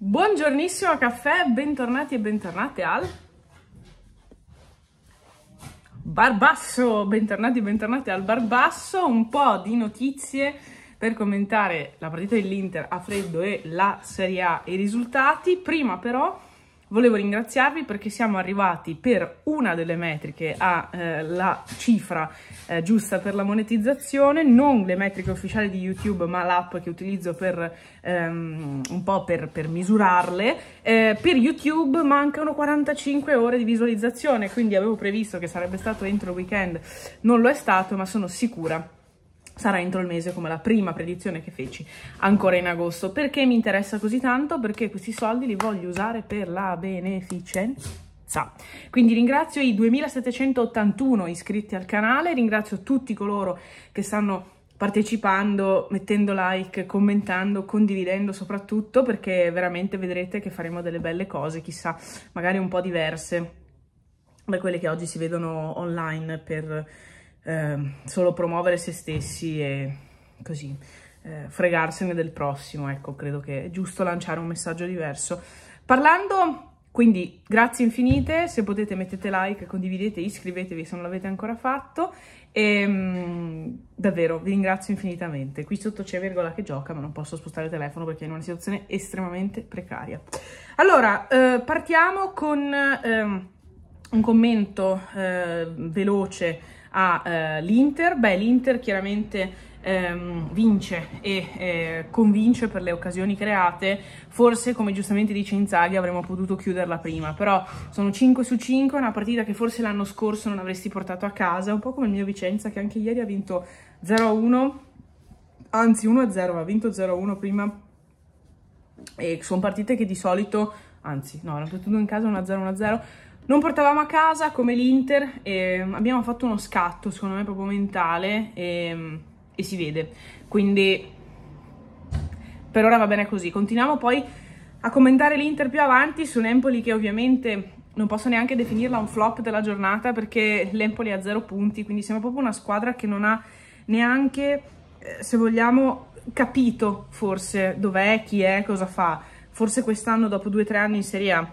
Buongiornissimo caffè, bentornati e bentornate al Barbasso, bentornati e bentornati al Barbasso, un po' di notizie per commentare la partita dell'Inter a freddo e la Serie A e i risultati. Prima però volevo ringraziarvi perché siamo arrivati per una delle metriche alla eh, cifra eh, giusta per la monetizzazione, non le metriche ufficiali di YouTube ma l'app che utilizzo per ehm, un po' per, per misurarle. Eh, per YouTube mancano 45 ore di visualizzazione, quindi avevo previsto che sarebbe stato entro il weekend, non lo è stato ma sono sicura sarà entro il mese come la prima predizione che feci ancora in agosto. Perché mi interessa così tanto? Perché questi soldi li voglio usare per la beneficenza. Quindi ringrazio i 2781 iscritti al canale, ringrazio tutti coloro che stanno partecipando, mettendo like, commentando, condividendo soprattutto perché veramente vedrete che faremo delle belle cose, chissà, magari un po' diverse da quelle che oggi si vedono online per eh, solo promuovere se stessi e così eh, fregarsene del prossimo, ecco, credo che è giusto lanciare un messaggio diverso. Parlando quindi grazie infinite, se potete mettete like, condividete, iscrivetevi se non l'avete ancora fatto e ehm, davvero vi ringrazio infinitamente. Qui sotto c'è virgola che gioca ma non posso spostare il telefono perché è in una situazione estremamente precaria. Allora, eh, partiamo con eh, un commento eh, veloce all'Inter. Eh, Beh, l'Inter chiaramente ehm, vince e eh, convince per le occasioni create. Forse, come giustamente dice Inzaghi, avremmo potuto chiuderla prima, però sono 5 su 5, una partita che forse l'anno scorso non avresti portato a casa, un po' come il mio Vicenza che anche ieri ha vinto 0-1, anzi 1-0, ha vinto 0-1 prima. E sono partite che di solito, anzi no, erano tutte in casa 1-0, 1-0 non portavamo a casa come l'Inter, e abbiamo fatto uno scatto, secondo me proprio mentale, e, e si vede. Quindi per ora va bene così. Continuiamo poi a commentare l'Inter più avanti su Nempoli che ovviamente non posso neanche definirla un flop della giornata perché l'Empoli ha zero punti, quindi siamo proprio una squadra che non ha neanche, eh, se vogliamo, capito forse dov'è, chi è, cosa fa. Forse quest'anno dopo due o tre anni in Serie A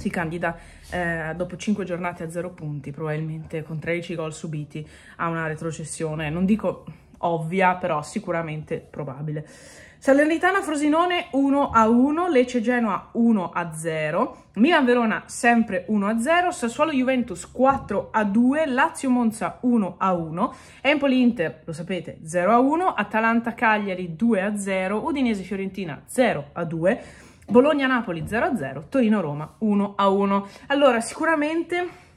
si candida eh, dopo 5 giornate a 0 punti, probabilmente con 13 gol subiti a una retrocessione, non dico ovvia, però sicuramente probabile. Salernitana Frosinone 1 a 1, Lecce Genoa 1 a 0, Milan Verona sempre 1 a 0, Sassuolo Juventus 4 a 2, Lazio Monza 1 a 1, Empoli Inter, lo sapete, 0 a 1, Atalanta Cagliari 2 a 0, Udinese Fiorentina 0 a 2, Bologna-Napoli 0-0, Torino-Roma 1-1. Allora, sicuramente...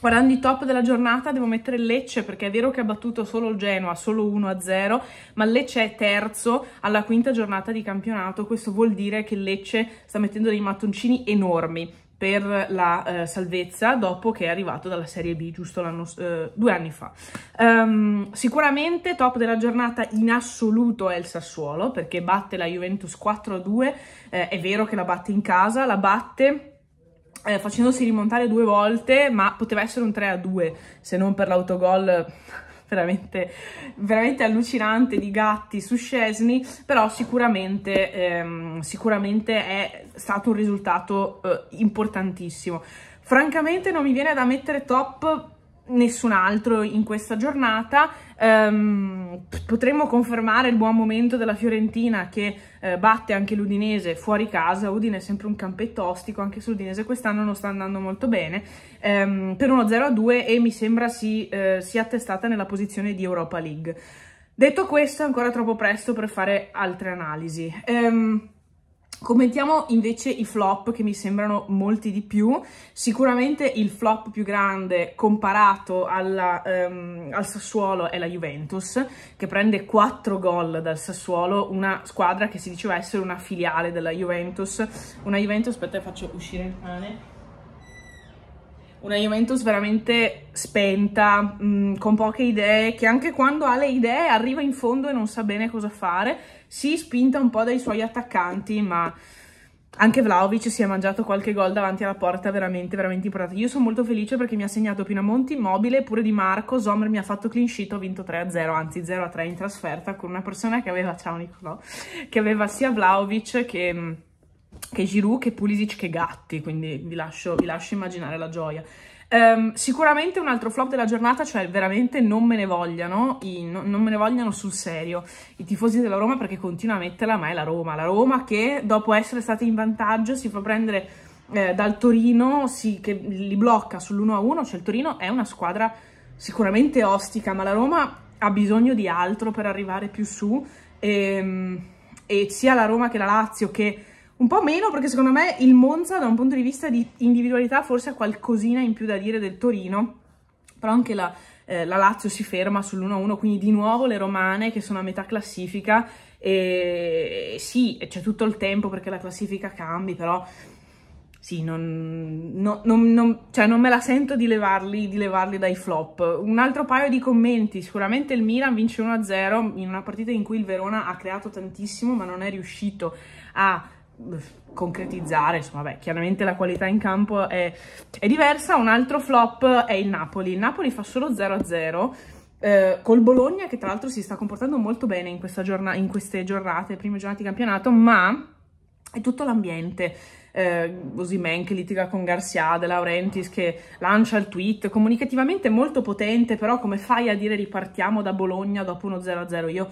Guardando i top della giornata devo mettere Lecce perché è vero che ha battuto solo il Genoa, solo 1-0, ma Lecce è terzo alla quinta giornata di campionato, questo vuol dire che Lecce sta mettendo dei mattoncini enormi per la eh, salvezza dopo che è arrivato dalla Serie B giusto eh, due anni fa. Um, sicuramente top della giornata in assoluto è il Sassuolo perché batte la Juventus 4-2, eh, è vero che la batte in casa, la batte... Eh, facendosi rimontare due volte, ma poteva essere un 3 a 2 se non per l'autogol veramente, veramente allucinante di gatti su scesni, però sicuramente, ehm, sicuramente è stato un risultato eh, importantissimo. Francamente non mi viene da mettere top nessun altro in questa giornata. Um, potremmo confermare il buon momento della Fiorentina che eh, batte anche l'Udinese fuori casa. Udine è sempre un campetto ostico, anche sull'Udinese quest'anno non sta andando molto bene. Um, per uno 0-2 e mi sembra si, eh, sia attestata nella posizione di Europa League. Detto questo, è ancora troppo presto per fare altre analisi. Um, Commentiamo invece i flop che mi sembrano molti di più, sicuramente il flop più grande comparato alla, um, al Sassuolo è la Juventus che prende 4 gol dal Sassuolo, una squadra che si diceva essere una filiale della Juventus, una Juventus, aspetta faccio uscire il cane, una Juventus veramente spenta, mh, mm, con poche idee, che anche quando ha le idee arriva in fondo e non sa bene cosa fare, si spinta un po' dai suoi attaccanti, ma anche Vlaovic si è mangiato qualche gol davanti alla porta veramente, veramente importante. Io sono molto felice perché mi ha segnato Pinamonti, Immobile, pure Di Marco, Sommer mi ha fatto clean sheet, ho vinto 3-0, anzi 0-3 in trasferta con una persona che aveva, ciao Nicolò, che aveva sia Vlaovic che mm, che Giroud, che Pulisic, che Gatti, quindi vi lascio, vi lascio immaginare la gioia. Um, sicuramente un altro flop della giornata, cioè veramente non me ne vogliano, i, no, non me ne vogliano sul serio i tifosi della Roma perché continua a metterla, ma è la Roma, la Roma che dopo essere stata in vantaggio si fa prendere eh, dal Torino, si, che li blocca sull'1-1, cioè il Torino è una squadra sicuramente ostica, ma la Roma ha bisogno di altro per arrivare più su e, ehm, e sia la Roma che la Lazio che un po' meno perché secondo me il Monza da un punto di vista di individualità forse ha qualcosina in più da dire del Torino, però anche la, eh, la Lazio si ferma sull'1-1, quindi di nuovo le romane che sono a metà classifica e sì, c'è tutto il tempo perché la classifica cambi, però sì, non, no, non, non, cioè non me la sento di levarli, di levarli, dai flop. Un altro paio di commenti, sicuramente il Milan vince 1-0 in una partita in cui il Verona ha creato tantissimo ma non è riuscito a concretizzare, insomma, beh, chiaramente la qualità in campo è, è, diversa. Un altro flop è il Napoli. Il Napoli fa solo 0-0. Eh, col Bologna che tra l'altro si sta comportando molto bene in, giornata, in queste giornate, prime giornate di campionato, ma è tutto l'ambiente. Eh, Osimen che litiga con Garcia, De Laurentiis che lancia il tweet comunicativamente molto potente, però come fai a dire ripartiamo da Bologna dopo uno 0-0? Io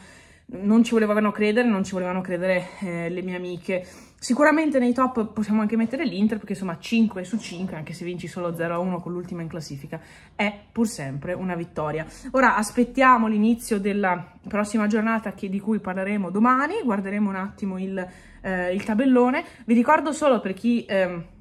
non ci volevano credere, non ci volevano credere eh, le mie amiche. Sicuramente nei top possiamo anche mettere l'Inter, perché insomma 5 su 5, anche se vinci solo 0-1 con l'ultima in classifica, è pur sempre una vittoria. Ora aspettiamo l'inizio della prossima giornata che, di cui parleremo domani, guarderemo un attimo il, eh, il tabellone. Vi ricordo solo per chi... Eh,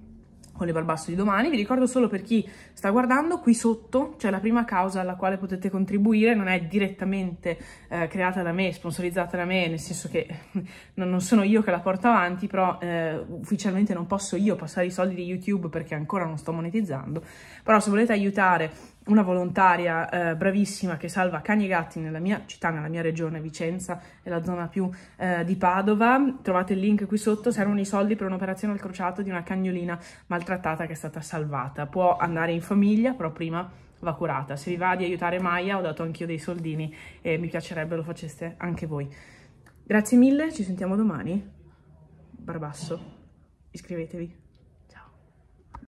con le balbasso di domani. Vi ricordo solo per chi sta guardando, qui sotto c'è la prima causa alla quale potete contribuire, non è direttamente eh, creata da me, sponsorizzata da me, nel senso che non, sono io che la porto avanti, però eh, ufficialmente non posso io passare i soldi di YouTube perché ancora non sto monetizzando, però se volete aiutare una volontaria eh, bravissima che salva cani e gatti nella mia città, nella mia regione, Vicenza, è la zona più eh, di Padova. Trovate il link qui sotto, servono i soldi per un'operazione al crociato di una cagnolina maltrattata che è stata salvata. Può andare in famiglia, però prima va curata. Se vi va di aiutare Maya, ho dato anch'io dei soldini e mi piacerebbe lo faceste anche voi. Grazie mille, ci sentiamo domani. Barbasso, iscrivetevi.